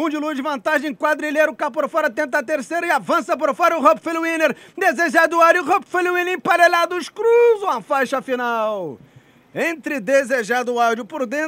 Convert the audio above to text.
Um de luz, de vantagem, quadrilheiro, cá por fora, tenta a terceira e avança por fora. O Hopfield Winner, desejado e o Hopfield Winner emparelhados, cruzam a faixa final. Entre desejado áudio por dentro.